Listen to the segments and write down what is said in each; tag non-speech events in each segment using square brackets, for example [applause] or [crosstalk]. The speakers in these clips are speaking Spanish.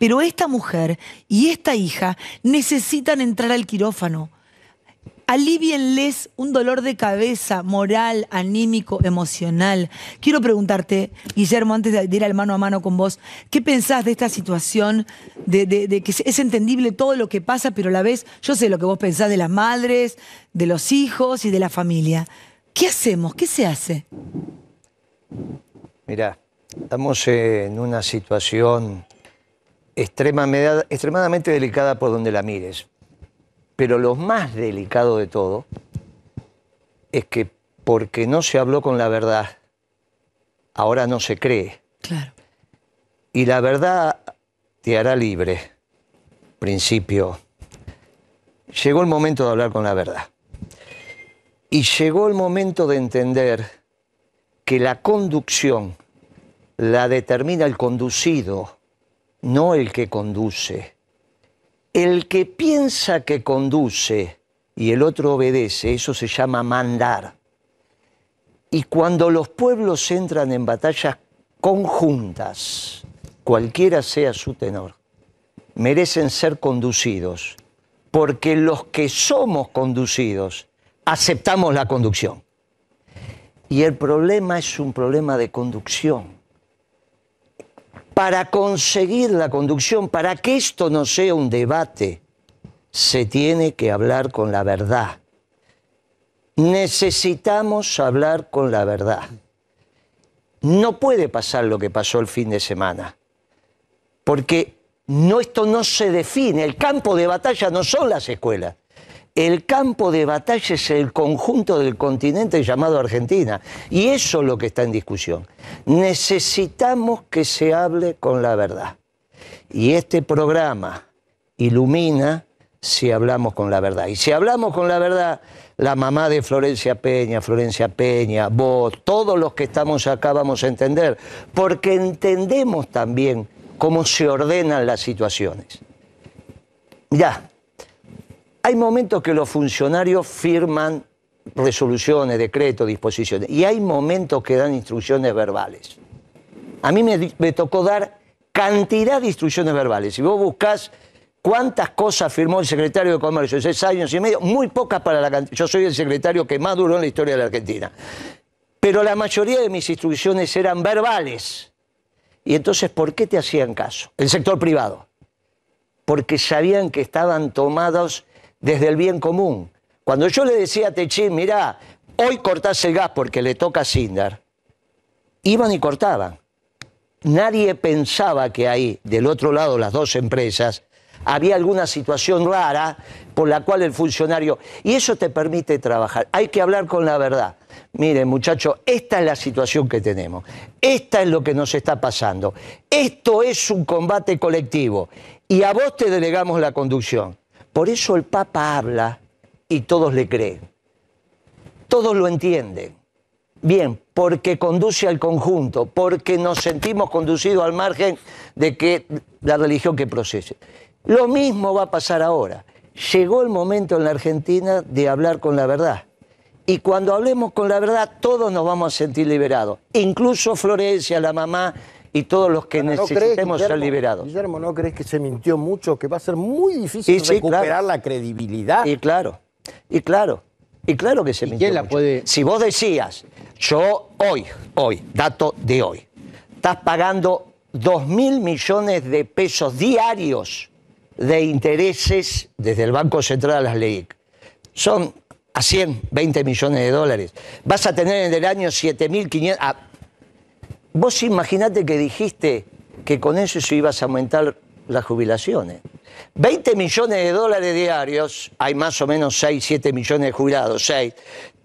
Pero esta mujer y esta hija necesitan entrar al quirófano. Alivienles un dolor de cabeza moral, anímico, emocional. Quiero preguntarte, Guillermo, antes de ir al mano a mano con vos, ¿qué pensás de esta situación? De, que es entendible todo lo que pasa, pero a la vez yo sé lo que vos pensás de las madres, de los hijos y de la familia. ¿Qué hacemos? ¿Qué se hace? Mirá, estamos en una situación extremadamente, delicada por donde la mires. Pero lo más delicado de todo es que porque no se habló con la verdad, ahora no se cree. Claro. Y la verdad te hará libre. Principio. Llegó el momento de hablar con la verdad. Y llegó el momento de entender que la conducción la determina el conducido no el que conduce. El que piensa que conduce y el otro obedece, eso se llama mandar. Y cuando los pueblos entran en batallas conjuntas, cualquiera sea su tenor, merecen ser conducidos, porque los que somos conducidos aceptamos la conducción. Y el problema es un problema de conducción para conseguir la conducción, para que esto no sea un debate, se tiene que hablar con la verdad. Necesitamos hablar con la verdad. No puede pasar lo que pasó el fin de semana, porque no, esto no se define, el campo de batalla no son las escuelas el campo de batalla es el conjunto del continente llamado Argentina. Y eso es lo que está en discusión. Necesitamos que se hable con la verdad. Y este programa ilumina si hablamos con la verdad. Y si hablamos con la verdad, la mamá de Florencia Peña, Florencia Peña, vos, todos los que estamos acá vamos a entender, porque entendemos también cómo se ordenan las situaciones. Ya, hay momentos que los funcionarios firman resoluciones, decretos, disposiciones, y hay momentos que dan instrucciones verbales. A mí me, tocó dar cantidad de instrucciones verbales. Si vos buscas cuántas cosas firmó el secretario de Comercio en seis años y medio, muy pocas para la cantidad. Yo soy el secretario que más duró en la historia de la Argentina. Pero la mayoría de mis instrucciones eran verbales. Y entonces, ¿por qué te hacían caso? El sector privado. Porque sabían que estaban tomados desde el bien común. Cuando yo le decía a Techín, mirá, hoy cortás el gas porque le toca a Sindar, iban y cortaban. Nadie pensaba que ahí, del otro lado, las dos empresas, había alguna situación rara por la cual el funcionario... Y eso te permite trabajar. Hay que hablar con la verdad. Miren, muchachos, esta es la situación que tenemos. Esta es lo que nos está pasando. Esto es un combate colectivo. Y a vos te delegamos la conducción. Por eso el Papa habla y todos le creen. Todos lo entienden. Bien, porque conduce al conjunto, porque nos sentimos conducidos al margen de que la religión que procese. Lo mismo va a pasar ahora. Llegó el momento en la Argentina de hablar con la verdad. Y cuando hablemos con la verdad, todos nos vamos a sentir liberados. Incluso Florencia, la mamá y todos los que necesitemos ser liberados. Guillermo, ¿no crees que se mintió mucho, que va a ser muy difícil recuperar la credibilidad? Y claro, y claro, y claro que se mintió. Si vos decías, yo hoy, hoy, dato de hoy, estás pagando 2.000 mil millones de pesos diarios de intereses desde el Banco Central a las LEIC. Son a 120 millones de dólares. Vas a tener en el año 7.500 Vos imaginate que dijiste que con eso se ibas a aumentar las jubilaciones. 20 millones de dólares diarios, hay más o menos 6, 7 millones de jubilados, 6,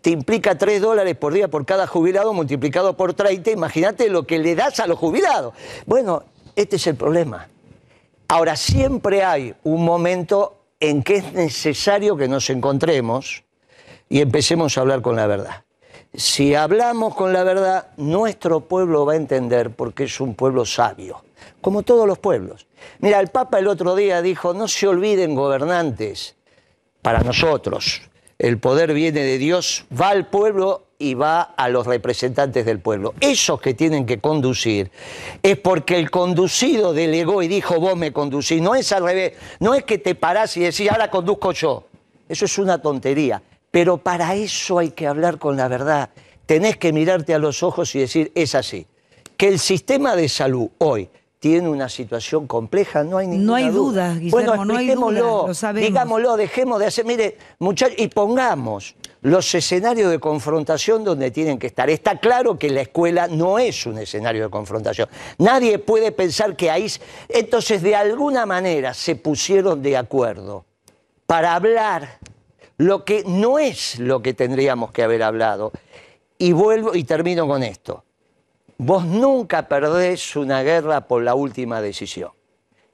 te implica 3 dólares por día por cada jubilado multiplicado por 30, imagínate lo que le das a los jubilados. Bueno, este es el problema. Ahora, siempre hay un momento en que es necesario que nos encontremos y empecemos a hablar con la verdad. Si hablamos con la verdad, nuestro pueblo va a entender porque es un pueblo sabio, como todos los pueblos. Mira, el Papa el otro día dijo, no se olviden gobernantes, para nosotros el poder viene de Dios, va al pueblo y va a los representantes del pueblo. Esos que tienen que conducir es porque el conducido delegó y dijo, vos me conducís. No es al revés, no es que te parás y decís, ahora conduzco yo. Eso es una tontería. Pero para eso hay que hablar con la verdad. Tenés que mirarte a los ojos y decir, es así. Que el sistema de salud hoy tiene una situación compleja, no hay ninguna No hay duda, Guillermo, bueno, no hay duda, lo Digámoslo, dejemos de hacer, mire, muchachos, y pongamos los escenarios de confrontación donde tienen que estar. Está claro que la escuela no es un escenario de confrontación. Nadie puede pensar que ahí... Entonces, de alguna manera se pusieron de acuerdo para hablar lo que no es lo que tendríamos que haber hablado. Y vuelvo y termino con esto. Vos nunca perdés una guerra por la última decisión.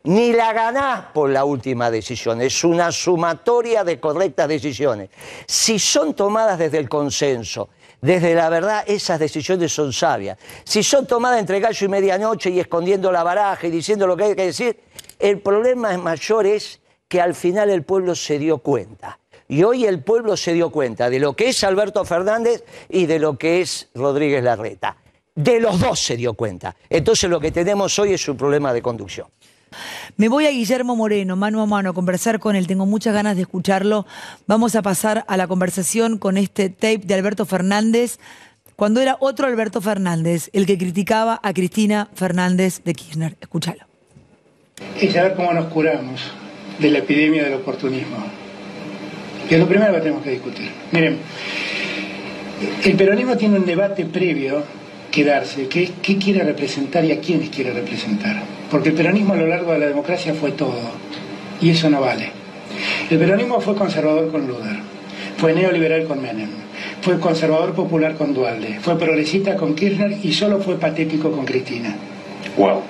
Ni la ganás por la última decisión. Es una sumatoria de correctas decisiones. Si son tomadas desde el consenso, desde la verdad, esas decisiones son sabias. Si son tomadas entre gallo y medianoche y escondiendo la baraja y diciendo lo que hay que decir, el problema mayor es que al final el pueblo se dio cuenta y hoy el pueblo se dio cuenta de lo que es Alberto Fernández y de lo que es Rodríguez Larreta. De los dos se dio cuenta. Entonces lo que tenemos hoy es un problema de conducción. Me voy a Guillermo Moreno, mano a mano, a conversar con él. Tengo muchas ganas de escucharlo. Vamos a pasar a la conversación con este tape de Alberto Fernández, cuando era otro Alberto Fernández, el que criticaba a Cristina Fernández de Kirchner. Escúchalo. Y ver cómo nos curamos de la epidemia del oportunismo que es lo primero que tenemos que discutir. Miren, el peronismo tiene un debate previo que darse, que es qué quiere representar y a quiénes quiere representar. Porque el peronismo a lo largo de la democracia fue todo, y eso no vale. El peronismo fue conservador con Luder, fue neoliberal con Menem, fue conservador popular con Dualde, fue progresista con Kirchner y solo fue patético con Cristina. Wow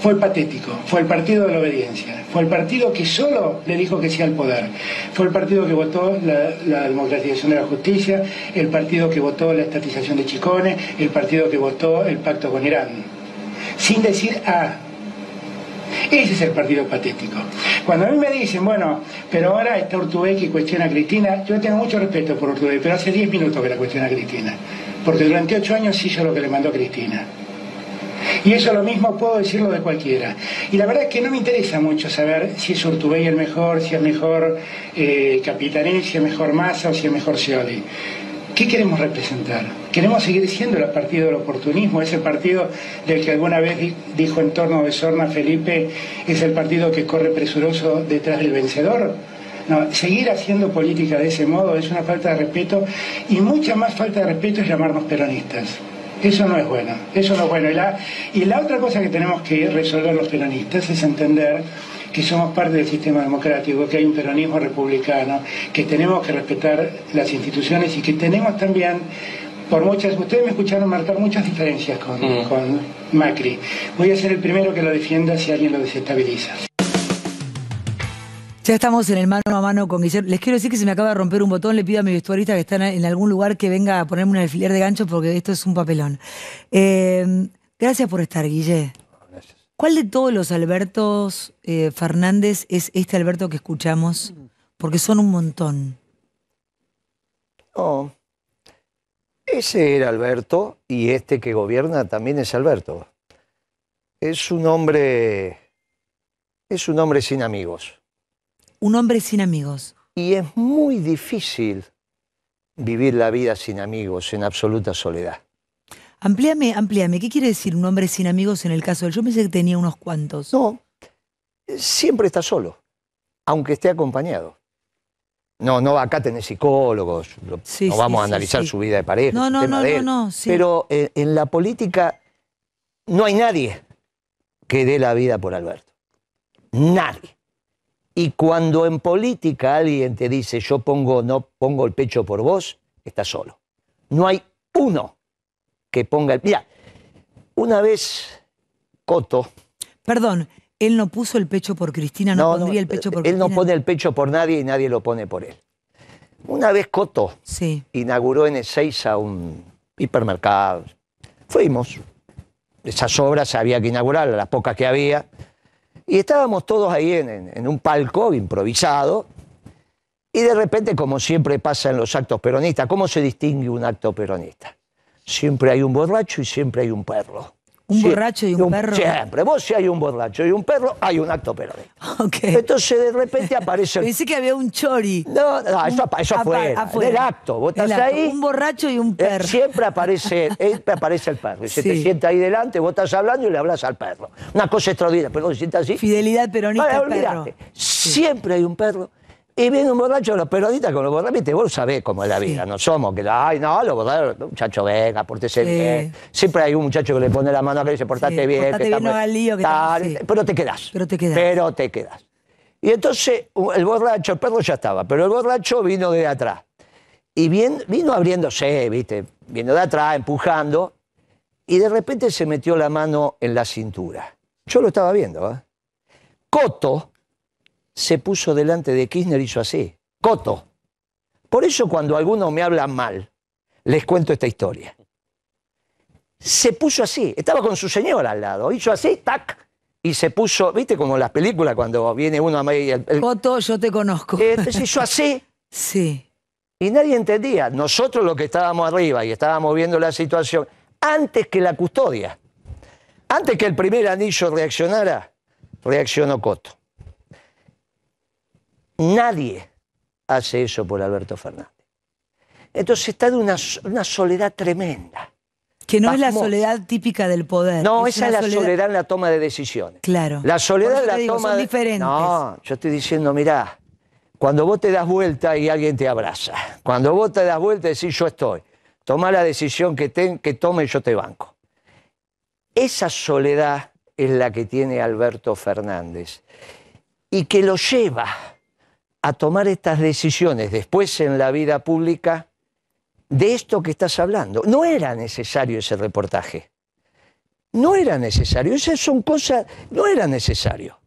fue patético, fue el partido de la obediencia, fue el partido que solo le dijo que sí al poder, fue el partido que votó la, democratización de la justicia, el partido que votó la estatización de Chicones, el partido que votó el pacto con Irán, sin decir a ese es el partido patético. Cuando a mí me dicen, bueno, pero ahora está Urtubey que cuestiona a Cristina, yo tengo mucho respeto por Urtubey, pero hace 10 minutos que la cuestiona a Cristina, porque durante 8 años hizo lo que le mandó Cristina. Y eso lo mismo puedo decirlo de cualquiera. Y la verdad es que no me interesa mucho saber si es Urtubey el mejor, si es mejor eh, si es mejor Massa o si es mejor Scioli. ¿Qué queremos representar? ¿Queremos seguir siendo el partido del oportunismo? Ese partido del que alguna vez dijo en torno de Sorna Felipe, es el partido que corre presuroso detrás del vencedor. No, seguir haciendo política de ese modo es una falta de respeto y mucha más falta de respeto es llamarnos peronistas. Eso no es bueno, eso no es bueno. Y la, otra cosa que tenemos que resolver los peronistas es entender que somos parte del sistema democrático, que hay un peronismo republicano, que tenemos que respetar las instituciones y que tenemos también, por muchas, ustedes me escucharon marcar muchas diferencias con mm. Macri. Voy a ser el primero que lo defienda si alguien lo desestabiliza. Ya estamos en el mano a mano con Guillermo. Les quiero decir que se me acaba de romper un botón, le pido a mi vestuarista que está en algún lugar que venga a ponerme un alfiler de gancho porque esto es un papelón. Eh, gracias por estar, Guillermo. ¿Cuál de todos los Albertos eh, Fernández es este Alberto que escuchamos? Porque son un montón. Oh. ese era Alberto y este que gobierna también es Alberto. Es un hombre, es un hombre sin amigos un hombre sin amigos. Y es muy difícil vivir la vida sin amigos, en absoluta soledad. Amplíame, amplíame. ¿Qué quiere decir un hombre sin amigos en el caso de Yo pensé que tenía unos cuantos. No, siempre está solo, aunque esté acompañado. No, no, acá tenés psicólogos, no vamos a analizar su vida de pareja, no, no, no, no, no Pero eh, en la política no hay nadie que dé la vida por Alberto. Nadie. Y cuando en política alguien te dice yo pongo, no pongo el pecho por vos, estás solo. No hay uno que ponga el... Mira, una vez Coto... Perdón, él no puso el pecho por Cristina, no, pondría el pecho por él Cristina. Él no pone el pecho por nadie y nadie lo pone por él. Una vez Coto sí. inauguró en Ezeiza un hipermercado. Fuimos. Esas obras había que inaugurar, las pocas que había. Y estábamos todos ahí en, en un palco improvisado, y de repente, como siempre pasa en los actos peronistas, ¿cómo se distingue un acto peronista? Siempre hay un borracho y siempre hay un perro. Un borracho y un, perro. Siempre. Vos si hay un borracho y un perro, hay un acto peronista. Entonces de repente aparece... El... dice [laughs] que había un chori. No, no eso, eso fue el acto. Vos estás ahí... Un borracho y un eh, perro. siempre aparece, eh, aparece el perro. Y se te sienta ahí delante, vos estás hablando y le hablas al perro. Una cosa extraordinaria, pero se sienta así. Fidelidad peronista vale, Perro. Siempre hay un perro y viene un borracho los periodistas con los borrachos, vos sabés cómo es la vida, no somos que, ay, no, los borrachos, muchacho, venga, portese bien. Siempre hay un muchacho que le pone la mano a que dice, portate bien, pero te quedás. Pero te quedas, Pero te Y entonces el borracho, el perro ya estaba, pero el borracho vino de atrás. Y bien, vino abriéndose, viste, vino de atrás, empujando, y de repente se metió la mano en la cintura. Yo lo estaba viendo, ¿eh? Coto, se puso delante de Kirchner y hizo así, coto. Por eso cuando algunos me hablan mal, les cuento esta historia. Se puso así, estaba con su señora al lado, hizo así, tac, y se puso, viste como en las películas cuando viene uno a medio... coto, yo te conozco. Entonces eh, hizo así. [laughs] sí. Y nadie entendía, nosotros los que estábamos arriba y estábamos viendo la situación, antes que la custodia, antes que el primer anillo reaccionara, reaccionó Coto. Nadie hace eso por Alberto Fernández. Entonces está de una, soledad tremenda. Que no es la soledad típica del poder. No, esa es la soledad... en la toma de decisiones. Claro. La soledad en la toma. Son diferentes. No, yo estoy diciendo, mirá, cuando vos te das vuelta y alguien te abraza. Cuando vos te das vuelta y decís, yo estoy. Toma la decisión que, que tome y yo te banco. Esa soledad es la que tiene Alberto Fernández y que lo lleva a tomar estas decisiones después en la vida pública de esto que estás hablando. No era necesario ese reportaje. No era necesario. Esas son cosas, no era necesario.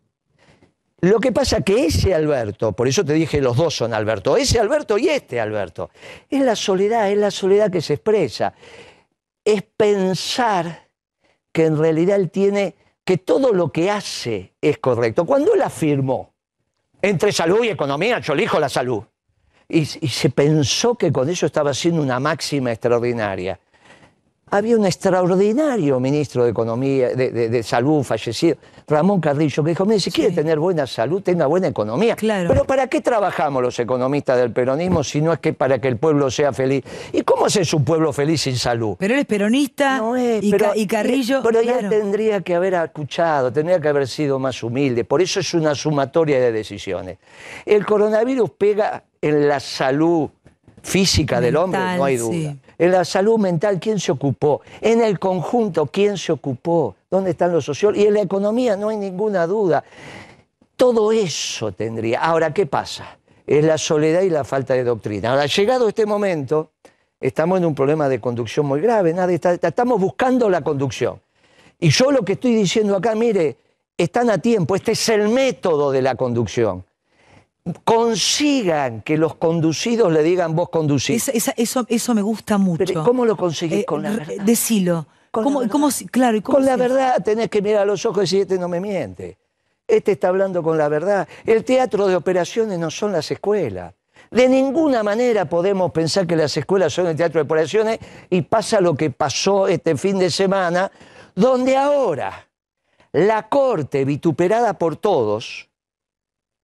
Lo que pasa que ese Alberto, por eso te dije los dos son Alberto, ese Alberto y este Alberto, es la soledad, es la soledad que se expresa. Es pensar que en realidad él tiene, que todo lo que hace es correcto. Cuando él afirmó entre salud y economía, yo elijo la salud. Y, se pensó que con eso estaba haciendo una máxima extraordinaria había un extraordinario ministro de Economía, de, de, Salud fallecido, Ramón Carrillo, que dijo, mire, si quiere tener buena salud, tenga buena economía. Claro. Pero ¿para qué trabajamos los economistas del peronismo si no es que para que el pueblo sea feliz? ¿Y cómo hace su pueblo feliz sin salud? Pero él es peronista y, Carrillo... Pero ya tendría que haber escuchado, tendría que haber sido más humilde. Por eso es una sumatoria de decisiones. El coronavirus pega en la salud física del hombre, no hay duda. En la salud mental, ¿quién se ocupó? En el conjunto, ¿quién se ocupó? ¿Dónde están los socios? Y en la economía, no hay ninguna duda. Todo eso tendría. Ahora, ¿qué pasa? Es la soledad y la falta de doctrina. Ahora, llegado este momento, estamos en un problema de conducción muy grave. Nadie estamos buscando la conducción. Y yo lo que estoy diciendo acá, mire, están a tiempo. Este es el método de la conducción consigan que los conducidos le digan vos conducís. eso, me gusta mucho. ¿Cómo lo conseguís eh, con la verdad? Decilo. ¿Cómo, claro, con la verdad tenés que mirar a los ojos y decir, este no me miente. Este está hablando con la verdad. El teatro de operaciones no son las escuelas. De ninguna manera podemos pensar que las escuelas son el teatro de operaciones y pasa lo que pasó este fin de semana, donde ahora la corte, vituperada por todos,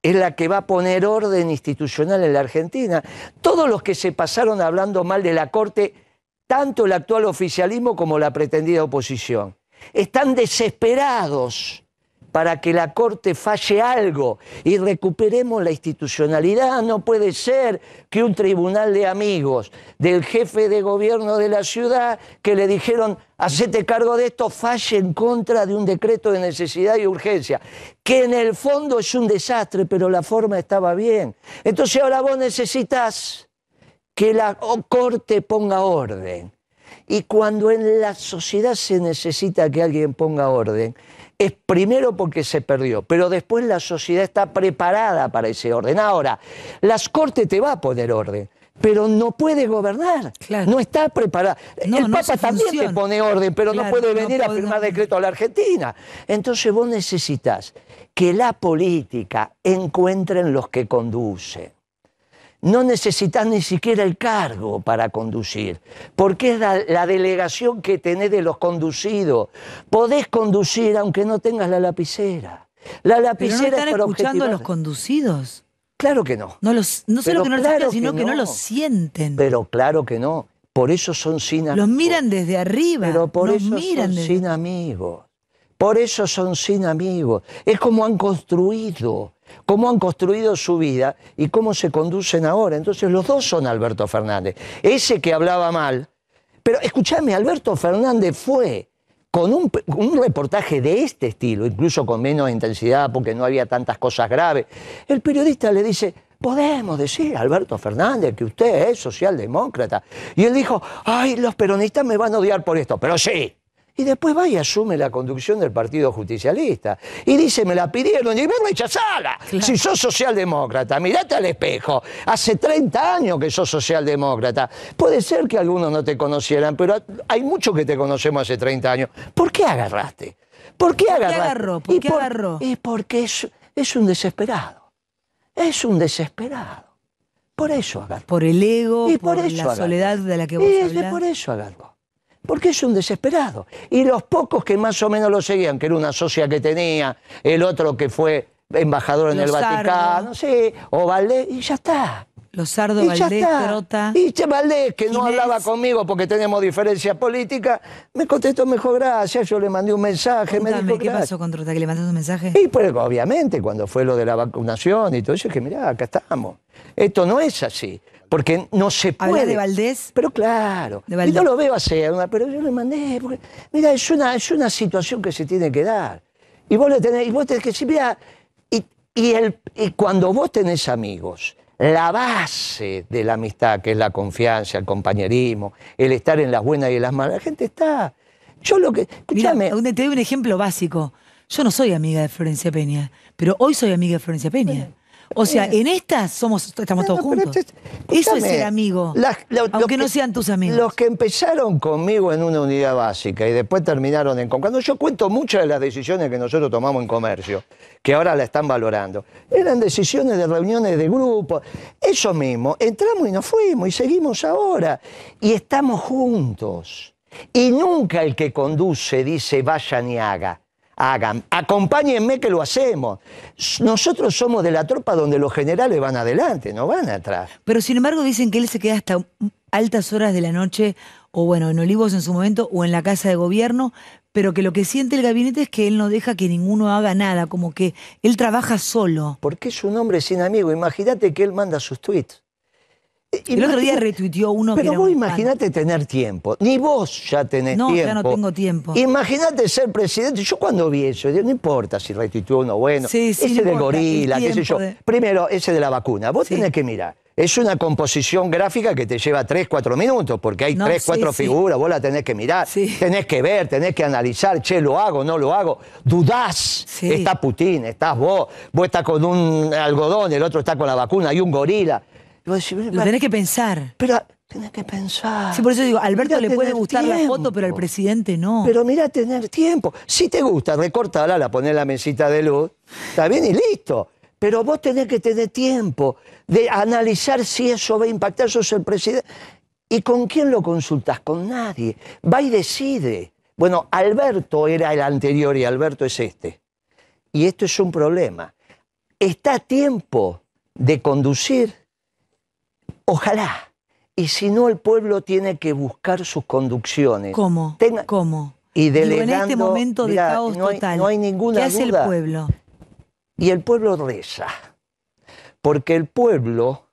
es la que va a poner orden institucional en la Argentina. Todos los que se pasaron hablando mal de la Corte, tanto el actual oficialismo como la pretendida oposición, están desesperados para que la Corte falle algo y recuperemos la institucionalidad. No puede ser que un tribunal de amigos del jefe de gobierno de la ciudad que le dijeron, hacete cargo de esto, falle en contra de un decreto de necesidad y urgencia, que en el fondo es un desastre, pero la forma estaba bien. Entonces ahora vos necesitas que la Corte ponga orden. Y cuando en la sociedad se necesita que alguien ponga orden, es primero porque se perdió, pero después la sociedad está preparada para ese orden. Ahora, las cortes te va a poner orden, pero no puede gobernar, no está preparada. el Papa también te pone orden, pero no puede venir a firmar decreto a la Argentina. Entonces vos necesitas que la política encuentre en los que conducen no necesitas ni siquiera el cargo para conducir, porque es la, delegación que tenés de los conducidos. Podés conducir aunque no tengas la lapicera. La lapicera están escuchando a los conducidos. Claro que no. No, los, solo que no los sino que no. lo los sienten. Pero claro que no. Por eso son sin amigos. Los miran desde arriba. Pero por eso son sin amigos. Por eso son sin amigos. Es como han construido cómo han construido su vida y cómo se conducen ahora. Entonces los dos son Alberto Fernández. Ese que hablaba mal, pero escúchame, Alberto Fernández fue con un, reportaje de este estilo, incluso con menos intensidad porque no había tantas cosas graves. El periodista le dice, podemos decir, Alberto Fernández, que usted es socialdemócrata. Y él dijo, ay, los peronistas me van a odiar por esto, pero sí, y después va y asume la conducción del Partido Justicialista. Y dice, me la pidieron, y me rechazala. Si sos socialdemócrata, mirate al espejo. Hace 30 años que sos socialdemócrata. Puede ser que algunos no te conocieran, pero hay muchos que te conocemos hace 30 años. ¿Por qué agarraste? ¿Por qué agarraste? ¿Por qué agarró? ¿Por qué agarró? Y, porque es, un desesperado. Es un desesperado. Por eso agarró. Por el ego, y por, la soledad de la que vos y de por eso agarró porque es un desesperado. Y los pocos que más o menos lo seguían, que era una socia que tenía, el otro que fue embajador en el Vaticano, sé, o Valdés, y ya está. Lozardo y Valdés Y este Valdés, que no hablaba conmigo porque tenemos diferencias políticas, me contestó mejor gracias, yo le mandé un mensaje, me dijo, ¿qué pasó con Trota? ¿Que le mandaste un mensaje? Y pues obviamente, cuando fue lo de la vacunación y todo eso, que mirá, acá estamos. Esto no es así. Porque no se puede. ¿Habla de Valdés? Pero claro. Y no lo veo hacer, pero yo le mandé. mira, es una, es una situación que se tiene que dar. Y vos le tenés, y vos tenés que decir, mira, y, y, y cuando vos tenés amigos la base de la amistad, que es la confianza, el compañerismo, el estar en las buenas y en las malas. La gente está. Yo lo que. escúchame te doy un ejemplo básico. Yo no soy amiga de Florencia Peña, pero hoy soy amiga de Florencia Peña. O sea, en estas somos, estamos todos juntos. Eso es ser amigo. aunque no sean tus amigos. Los que empezaron conmigo en una unidad básica y después terminaron en Cuando yo cuento muchas de las decisiones que nosotros tomamos en comercio, que ahora la están valorando, eran decisiones de reuniones de grupo. Eso mismo, entramos y nos fuimos y seguimos ahora. Y estamos juntos. Y nunca el que conduce dice vaya ni haga hagan. Acompáñenme que lo hacemos. Nosotros somos de la tropa donde los generales van adelante, no van atrás. Pero sin embargo dicen que él se queda hasta altas horas de la noche, o bueno, en Olivos en su momento, o en la casa de gobierno, pero que lo que siente el gabinete es que él no deja que ninguno haga nada, como que él trabaja solo. Porque es un hombre sin amigo. Imagínate que él manda sus tweets. Eh, el otro día retuiteó uno pero vos imagínate tener tiempo. Ni vos ya tenés tiempo. No, ya no tengo tiempo. Imagínate ser presidente. Yo cuando vi eso, no importa si retuiteó uno bueno. ese de gorila, qué sé yo. Primero, ese de la vacuna. Vos tenés que mirar. Es una composición gráfica que te lleva 3, 4 minutos, porque hay 3, 4 figuras, vos la tenés que mirar, tenés que ver, tenés que analizar, che, lo hago, no lo hago. Dudás, está Putin, estás vos, vos estás con un algodón, el otro está con la vacuna, hay un gorila. Lo tenés que pensar. Pero tenés que pensar. Sí, por eso digo, a Alberto le puede gustar la foto, pero al presidente no. Pero mira, tener tiempo. Si te gusta, recortala, la pones en la mesita de luz, está bien y listo. Pero vos tenés que tener tiempo de analizar si eso va a impactar, sos el presidente. ¿Y con quién lo consultas? Con nadie. Va y decide. Bueno, Alberto era el anterior y Alberto es este. Y esto es un problema. Está a tiempo de conducir Ojalá. Y si no, el pueblo tiene que buscar sus conducciones. ¿Cómo? ¿Cómo? Y delegando, en este momento de caos no hay, total, no hay ninguna ¿qué hace el pueblo? Y el pueblo reza, porque el pueblo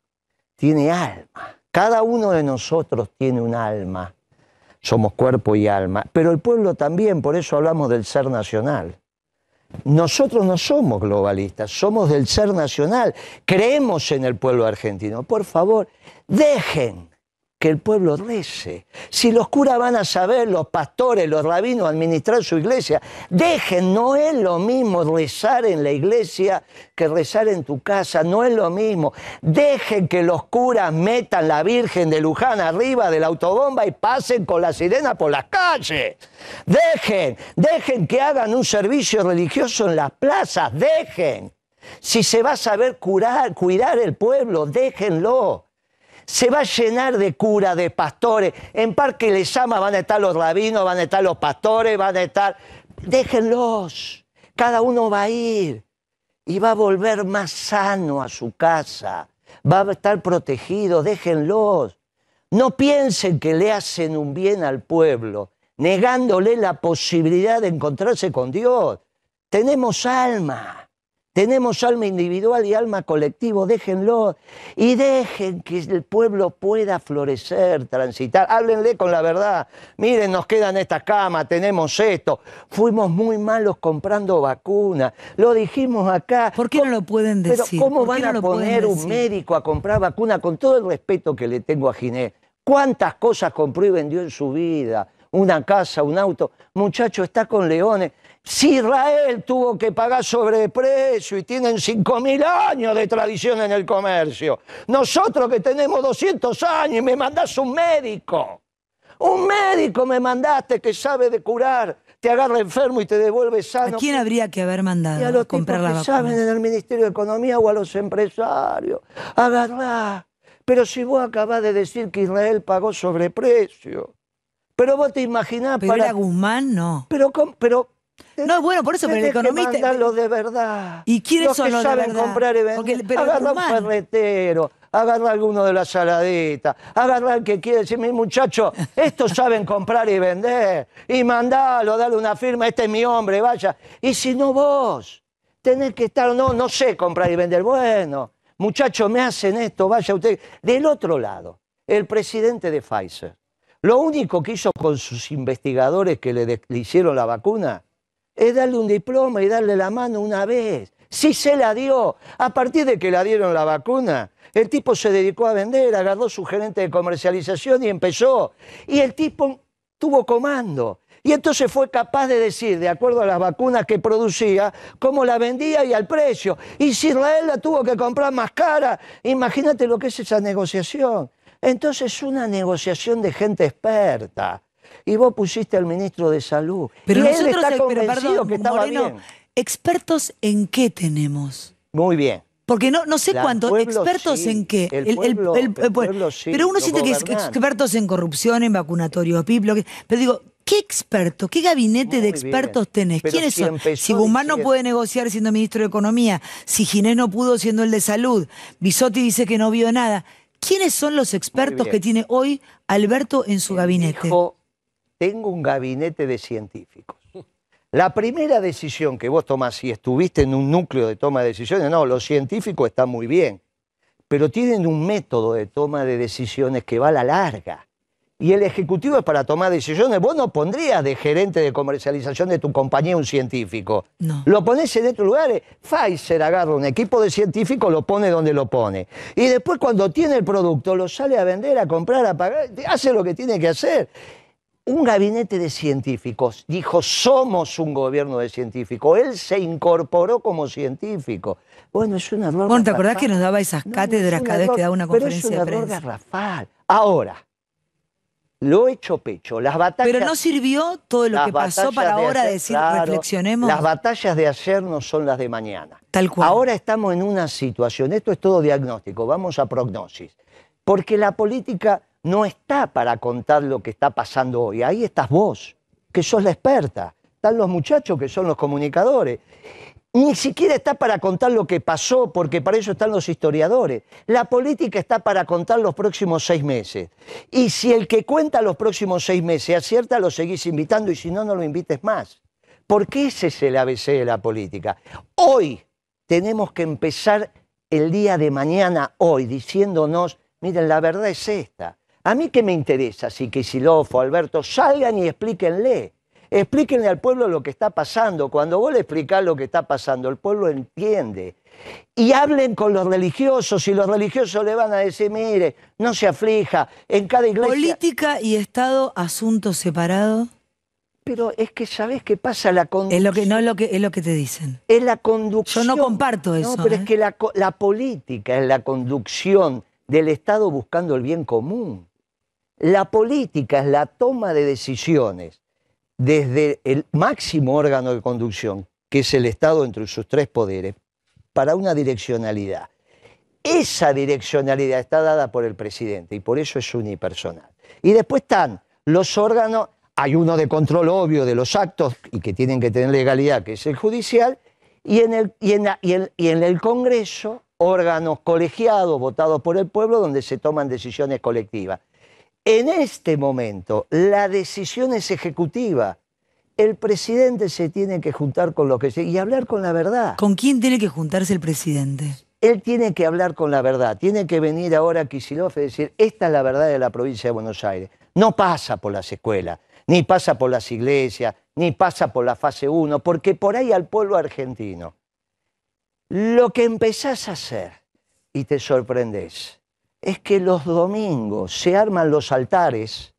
tiene alma. Cada uno de nosotros tiene un alma. Somos cuerpo y alma. Pero el pueblo también, por eso hablamos del ser nacional. Nosotros no somos globalistas, somos del ser nacional, creemos en el pueblo argentino. Por favor, dejen que el pueblo rece. Si los curas van a saber, los pastores, los rabinos, administrar su iglesia, dejen, no es lo mismo rezar en la iglesia que rezar en tu casa, no es lo mismo. Dejen que los curas metan la Virgen de Luján arriba de la autobomba y pasen con la sirena por las calles. Dejen, dejen que hagan un servicio religioso en las plazas, dejen. Si se va a saber curar, cuidar el pueblo, déjenlo se va a llenar de cura, de pastores. En Parque Les Llama van a estar los rabinos, van a estar los pastores, van a estar... Déjenlos, cada uno va a ir y va a volver más sano a su casa, va a estar protegido, déjenlos. No piensen que le hacen un bien al pueblo, negándole la posibilidad de encontrarse con Dios. Tenemos alma. Tenemos alma individual y alma colectivo, déjenlo y dejen que el pueblo pueda florecer, transitar. Háblenle con la verdad. Miren, nos quedan estas camas, tenemos esto. Fuimos muy malos comprando vacunas. Lo dijimos acá. ¿Por qué no lo pueden decir? ¿cómo van a poner un médico a comprar vacuna con todo el respeto que le tengo a Ginés? ¿Cuántas cosas compró y vendió en su vida? Una casa, un auto. Muchacho, está con leones. Si Israel tuvo que pagar sobreprecio y tienen 5.000 años de tradición en el comercio, nosotros que tenemos 200 años y me mandás un médico, un médico me mandaste que sabe de curar, te agarra enfermo y te devuelve sano. ¿A quién habría que haber mandado a comprar tipos que saben en el Ministerio de Economía o a los empresarios. Agarrá. Pero si vos acabás de decir que Israel pagó sobreprecio. Pero vos te imaginás pero Era Guzmán, no. Pero, pero no, bueno, por eso, pero el economista. Eh, los de verdad. ¿Y quiénes los que saben comprar y vender? agarra un ferretero, agarra alguno de las saladita, agarra el que quiere decir, mi muchacho, estos saben comprar y vender. Y mandalo, dale una firma, este es mi hombre, vaya. Y si no vos, tenés que estar, no, no sé comprar y vender. Bueno, muchachos, me hacen esto, vaya usted. Del otro lado, el presidente de Pfizer, lo único que hizo con sus investigadores que le hicieron la vacuna es darle un diploma y darle la mano una vez. si se la dio. A partir de que la dieron la vacuna, el tipo se dedicó a vender, agarró su gerente de comercialización y empezó. Y el tipo tuvo comando. Y entonces fue capaz de decir, de acuerdo a las vacunas que producía, cómo la vendía y al precio. Y si Israel la tuvo que comprar más cara, imagínate lo que es esa negociación. Entonces, es una negociación de gente experta. Y vos pusiste al ministro de Salud. Pero y nosotros, él está pero perdón, que estaba bien. ¿expertos en qué tenemos? Muy bien. Porque no, no sé cuántos, expertos en qué. El pero uno siente que es expertos en corrupción, en vacunatorio PIB, pero digo, ¿Qué experto? ¿Qué gabinete de expertos tenés? ¿Quiénes si son? Si Guzmán no puede negociar siendo ministro de Economía, si Ginés no pudo siendo el de Salud, Bisotti dice que no vio nada. ¿Quiénes son los expertos que tiene hoy Alberto en su gabinete? tengo un gabinete de científicos. La primera decisión que vos tomás, si estuviste en un núcleo de toma de decisiones, no, los científicos están muy bien, pero tienen un método de toma de decisiones que va a la larga. Y el ejecutivo es para tomar decisiones. Vos no pondrías de gerente de comercialización de tu compañía un científico. No. Lo pones en otros lugares. Eh, Pfizer agarra un equipo de científicos, lo pone donde lo pone. Y después cuando tiene el producto, lo sale a vender, a comprar, a pagar, hace lo que tiene que hacer un gabinete de científicos. Dijo, somos un gobierno de científicos. Él se incorporó como científico. Bueno, es una error. Bueno, ¿te acordás que nos daba esas cátedras cada vez que daba una conferencia pero es una de Ahora, lo hecho pecho, las batallas. Pero no sirvió todo lo que pasó para ahora decir, reflexionemos. Las batallas de ayer no son las de mañana. Tal cual. Ahora estamos en una situación, esto es todo diagnóstico, vamos a prognosis. Porque la política no está para contar lo que está pasando hoy. Ahí estás vos, que sos la experta. Están los muchachos que son los comunicadores. Ni siquiera está para contar lo que pasó, porque para eso están los historiadores. La política está para contar los próximos seis meses. Y si el que cuenta los próximos seis meses acierta, lo seguís invitando y si no, no lo invites más. Porque ese es el ABC de la política. Hoy tenemos que empezar el día de mañana, hoy, diciéndonos, miren, la verdad es esta. A mí que me interesa si Kicillof o Alberto salgan y explíquenle. Explíquenle al pueblo lo que está pasando. Cuando vos le explicás lo que está pasando, el pueblo entiende. Y hablen con los religiosos y los religiosos le van a decir, mire, no se aflija, en cada iglesia... Política y Estado, asuntos separados. Pero es que sabes qué pasa la Es lo que no es lo que es lo que te dicen. Es la conducción. Yo no comparto eso. No, pero es ¿eh? que la política es la conducción del Estado buscando el bien común. La política es la toma de decisiones desde el máximo órgano de conducción, que es el Estado entre sus tres poderes, para una direccionalidad. Esa direccionalidad está dada por el presidente y por eso es unipersonal. Y después están los órganos, hay uno de control obvio de los actos y que tienen que tener legalidad, que es el judicial, y en el, el Congreso, órganos colegiados votados por el pueblo donde se toman decisiones colectivas. En este momento la decisión es ejecutiva. El presidente se tiene que juntar con lo que sea y hablar con la verdad. ¿Con quién tiene que juntarse el presidente? Él tiene que hablar con la verdad, tiene que venir ahora a y decir, esta es la verdad de la provincia de Buenos Aires. No pasa por las escuelas, ni pasa por las iglesias, ni pasa por la fase 1, porque por ahí al pueblo argentino. Lo que empezás a hacer y te sorprendes es que los domingos se arman los altares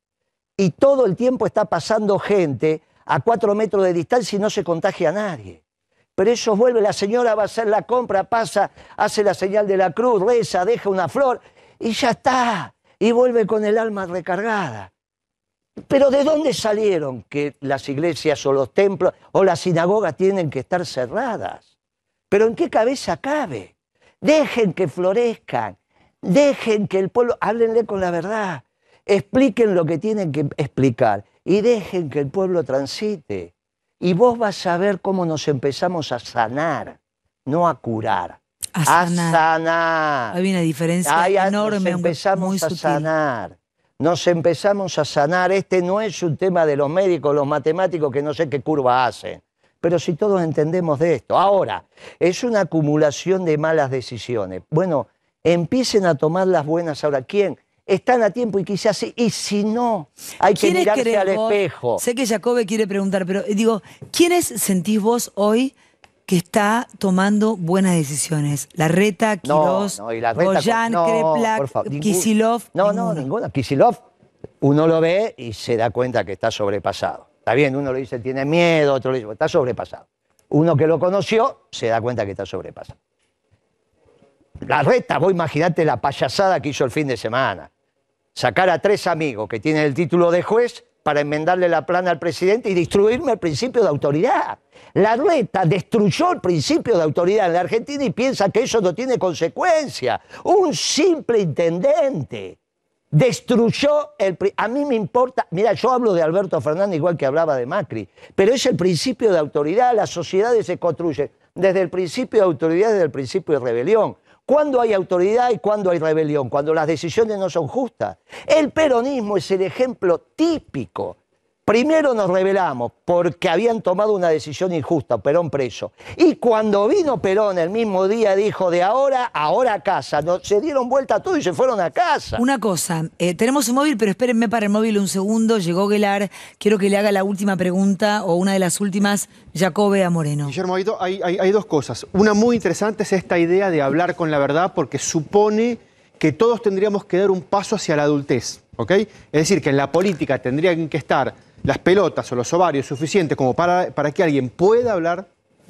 y todo el tiempo está pasando gente a cuatro metros de distancia y no se contagia a nadie. Pero ellos vuelve, la señora va a hacer la compra, pasa, hace la señal de la cruz, reza, deja una flor y ya está. Y vuelve con el alma recargada. Pero ¿de dónde salieron que las iglesias o los templos o las sinagogas tienen que estar cerradas? ¿Pero en qué cabeza cabe? Dejen que florezcan, Dejen que el pueblo, háblenle con la verdad, expliquen lo que tienen que explicar y dejen que el pueblo transite. Y vos vas a ver cómo nos empezamos a sanar, no a curar. A sanar. Hay una diferencia enorme. Nos empezamos a sanar. Nos empezamos a sanar. Este no es un tema de los médicos, los matemáticos, que no sé qué curva hacen. Pero si todos entendemos de esto. Ahora, es una acumulación de malas decisiones. Bueno, Empiecen a tomar las buenas ahora. ¿Quién? Están a tiempo y quizás sí. Y si no, hay que mirarse al espejo. Sé que Jacobe quiere preguntar, pero eh, digo, ¿quiénes sentís vos hoy que está tomando buenas decisiones. La reta, Quirós, Kreplak, Kisilov. No, no, ninguna. Kisilov, uno lo ve y se da cuenta que está sobrepasado. Está bien, uno lo dice tiene miedo, otro le dice está sobrepasado. Uno que lo conoció se da cuenta que está sobrepasado. La reta, vos imaginate la payasada que hizo el fin de semana. Sacar a tres amigos que tienen el título de juez para enmendarle la plana al presidente y destruirme el principio de autoridad. La reta destruyó el principio de autoridad en la Argentina y piensa que eso no tiene consecuencia. Un simple intendente destruyó el... A mí me importa, mira, yo hablo de Alberto Fernández igual que hablaba de Macri, pero es el principio de autoridad, las sociedades se construyen desde el principio de autoridad, desde el principio de rebelión. ¿Cuándo hay autoridad y cuándo hay rebelión? Cuando las decisiones no son justas. El peronismo es el ejemplo típico Primero nos rebelamos porque habían tomado una decisión injusta, Perón preso. Y cuando vino Perón el mismo día dijo, de ahora, ahora a casa. se dieron vuelta a todo y se fueron a casa. Una cosa, eh, tenemos un móvil, pero espérenme para el móvil un segundo. Llegó Guelar, quiero que le haga la última pregunta o una de las últimas, Jacobe a Moreno. Guillermo, hay, hay dos cosas. Una muy interesante es esta idea de hablar con la verdad porque supone que todos tendríamos que dar un paso hacia la adultez. ¿ok? Es decir, que en la política tendrían que estar las pelotas o los ovarios suficientes como para, para que alguien pueda hablar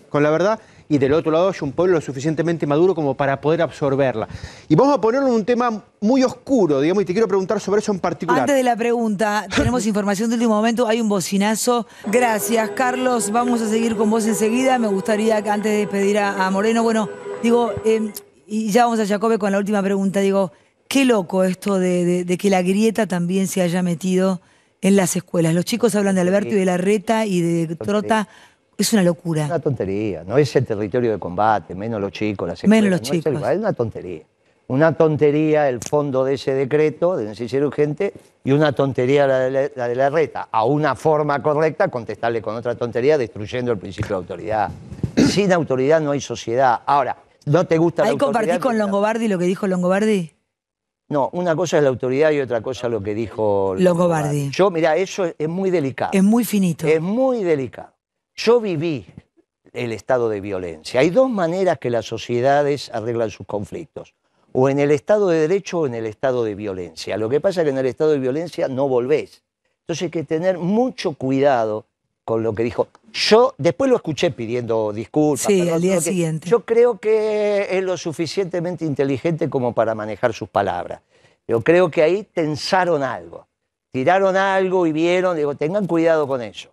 con la verdad y del otro lado hay un pueblo lo suficientemente maduro como para poder absorberla. Y vamos a ponerlo un tema muy oscuro, digamos, y te quiero preguntar sobre eso en particular. Antes de la pregunta, tenemos información de último momento, hay un bocinazo. Gracias, Carlos. Vamos a seguir con vos enseguida. Me gustaría que antes de despedir a, Moreno, bueno, digo, em, y ya vamos a Jacobe con la última pregunta, digo, qué loco esto de que la grieta también se haya metido en las escuelas. Los chicos hablan de Alberto y de la reta y de Trota. Es una locura. Es una tontería. No es el territorio de combate, menos los chicos, las escuelas. Menos los chicos. Es, una tontería. Una tontería el fondo de ese decreto de necesidad urgente y una tontería la de la, reta. A una forma correcta contestarle con otra tontería destruyendo el principio de autoridad. Sin autoridad no hay sociedad. Ahora, no te gusta la autoridad. compartí con Longobardi lo que dijo Longobardi. No, una cosa es la autoridad y otra cosa lo que dijo Longobardi. Yo, mira, eso es, es muy delicado. Es muy finito. Es muy delicado. Yo viví el estado de violencia. Hay dos maneras que las sociedades arreglan sus conflictos, o en el estado de derecho o en el estado de violencia. Lo que pasa es que en el estado de violencia no volvés. Entonces hay que tener mucho cuidado con lo que dijo. Yo después lo escuché pidiendo disculpas. Sí, al día siguiente. Yo creo que es lo suficientemente inteligente como para manejar sus palabras. Yo creo que ahí tensaron algo. Tiraron algo y vieron, digo, tengan cuidado con eso.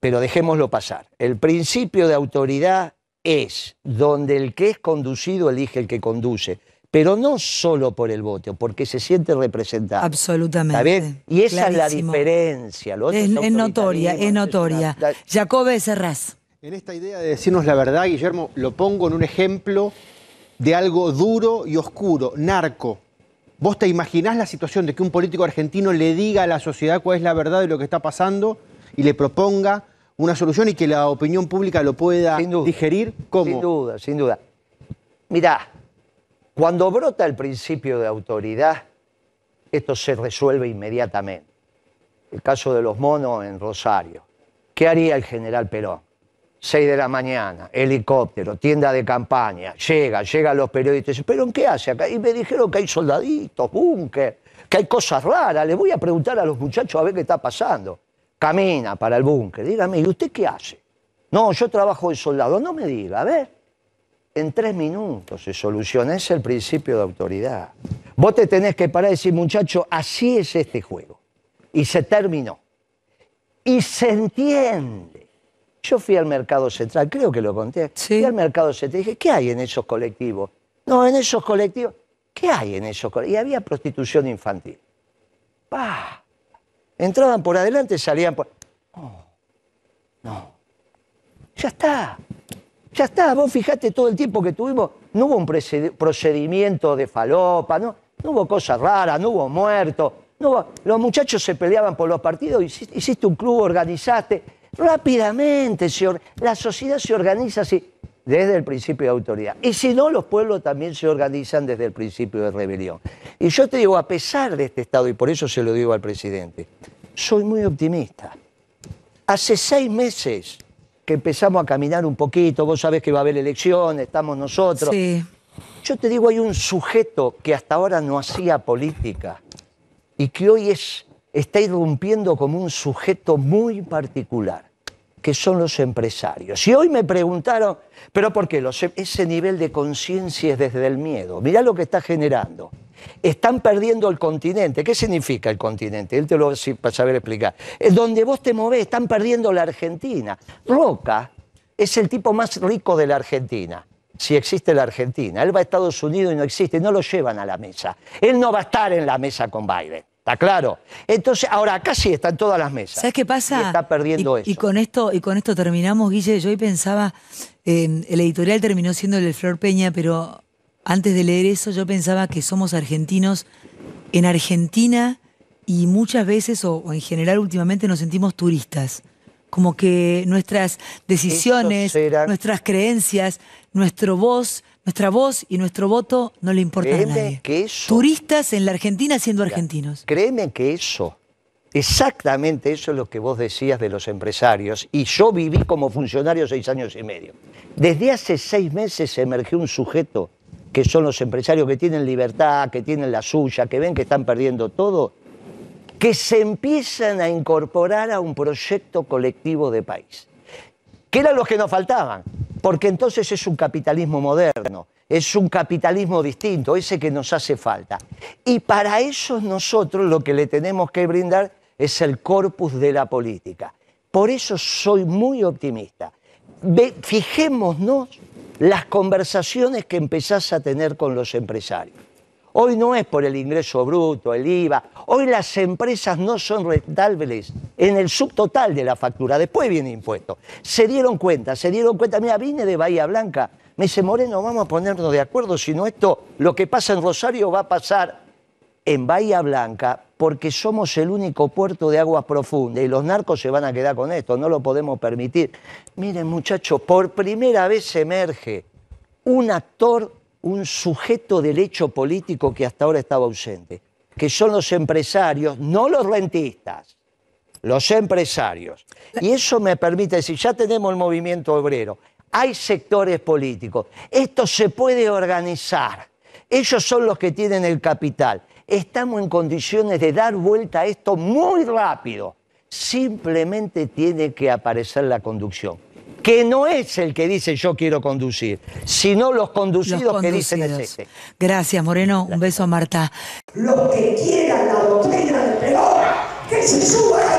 Pero dejémoslo pasar. El principio de autoridad es donde el que es conducido elige el que conduce pero no solo por el voto, porque se siente representado. Absolutamente. bien? Y esa es la diferencia. Lo es, notoria, es notoria. La, la... En esta idea de decirnos la verdad, Guillermo, lo pongo en un ejemplo de algo duro y oscuro, narco. ¿Vos te imaginás la situación de que un político argentino le diga a la sociedad cuál es la verdad de lo que está pasando y le proponga una solución y que la opinión pública lo pueda digerir? ¿Cómo? Sin duda, sin duda. Mirá, cuando brota el principio de autoridad, esto se resuelve inmediatamente. El caso de los monos en Rosario. ¿Qué haría el general Perón? Seis de la mañana, helicóptero, tienda de campaña, llega, llegan los periodistas, ¿Pero en qué hace acá? Y me dijeron que hay soldaditos, búnker, que hay cosas raras, le voy a preguntar a los muchachos a ver qué está pasando. Camina para el búnker, dígame, ¿y usted qué hace? No, yo trabajo de soldado, no me diga, a ver en tres minutos se soluciona. Es el principio de autoridad. Vos te tenés que parar y decir, muchacho, así es este juego. Y se terminó. Y se entiende. Yo fui al mercado central, creo que lo conté. Fui al mercado central y dije, ¿qué hay en esos colectivos? No, en esos colectivos. ¿Qué hay en esos colectivos? Y había prostitución infantil. ¡Pah! Entraban por adelante, salían por. No, no. Ya está. Ya está, vos fijate todo el tiempo que tuvimos, no hubo un procedimiento de falopa, no, no hubo cosas raras, no hubo muertos, no los muchachos se peleaban por los partidos, hiciste, un club, organizaste, rápidamente señor. la sociedad se organiza así desde el principio de autoridad. Y si no, los pueblos también se organizan desde el principio de rebelión. Y yo te digo, a pesar de este estado, y por eso se lo digo al presidente, soy muy optimista. Hace seis meses que empezamos a caminar un poquito, vos sabés que va a haber elecciones, estamos nosotros. Yo te digo, hay un sujeto que hasta ahora no hacía política y que hoy es, está irrumpiendo como un sujeto muy particular, que son los empresarios. Y hoy me preguntaron, pero ¿por qué? Em, ese nivel de conciencia es desde el miedo. Mirá lo que está generando están perdiendo el continente. ¿Qué significa el continente? Él te lo va a saber explicar. donde vos te movés, están perdiendo la Argentina. Roca es el tipo más rico de la Argentina si existe la Argentina. Él va a Estados Unidos y no existe, no lo llevan a la mesa. Él no va a estar en la mesa con Biden. ¿Está claro? Entonces, ahora casi está en todas las mesas. ¿Sabes qué pasa? Y está perdiendo eso. Y con esto, y con esto terminamos, Guille. Yo hoy pensaba, eh, el editorial terminó siendo el de Flor Peña, pero antes de leer eso yo pensaba que somos argentinos en Argentina y muchas veces, o, en general últimamente, nos sentimos turistas. Como que nuestras decisiones, nuestras creencias, nuestro voz, nuestra voz y nuestro voto no le importan créeme a Que eso... Turistas en la Argentina siendo argentinos. Créeme que eso Exactamente eso es lo que vos decías de los empresarios y yo viví como funcionario seis años y medio. Desde hace seis meses emergió un sujeto que son los empresarios que tienen libertad, que tienen la suya, que ven que están perdiendo todo, que se empiezan a incorporar a un proyecto colectivo de país, que eran los que nos faltaban, porque entonces es un capitalismo moderno, es un capitalismo distinto, ese que nos hace falta. Y para eso nosotros lo que le tenemos que brindar es el corpus de la política. Por eso soy muy optimista. fijémonos las conversaciones que empezás a tener con los empresarios. Hoy no es por el ingreso bruto, el IVA. Hoy las empresas no son rentables en el subtotal de la factura. Después viene impuesto. Se dieron cuenta, se dieron cuenta. Mira, vine de Bahía Blanca. Me dice, Moreno, vamos a ponernos de acuerdo, si no esto, lo que pasa en Rosario va a pasar en Bahía Blanca porque somos el único puerto de aguas profundas y los narcos se van a quedar con esto, no lo podemos permitir. Miren muchachos, por primera vez emerge un actor, un sujeto del hecho político que hasta ahora estaba ausente, que son los empresarios, no los rentistas, los empresarios. Y eso me permite decir, ya tenemos el movimiento obrero, hay sectores políticos, esto se puede organizar. Ellos son los que tienen el capital estamos en condiciones de dar vuelta a esto muy rápido. Simplemente tiene que aparecer la conducción, que no es el que dice yo quiero conducir, sino los conducidos, que dicen es este. Gracias, Moreno. Un beso a Marta. Los que quieran la doctrina que se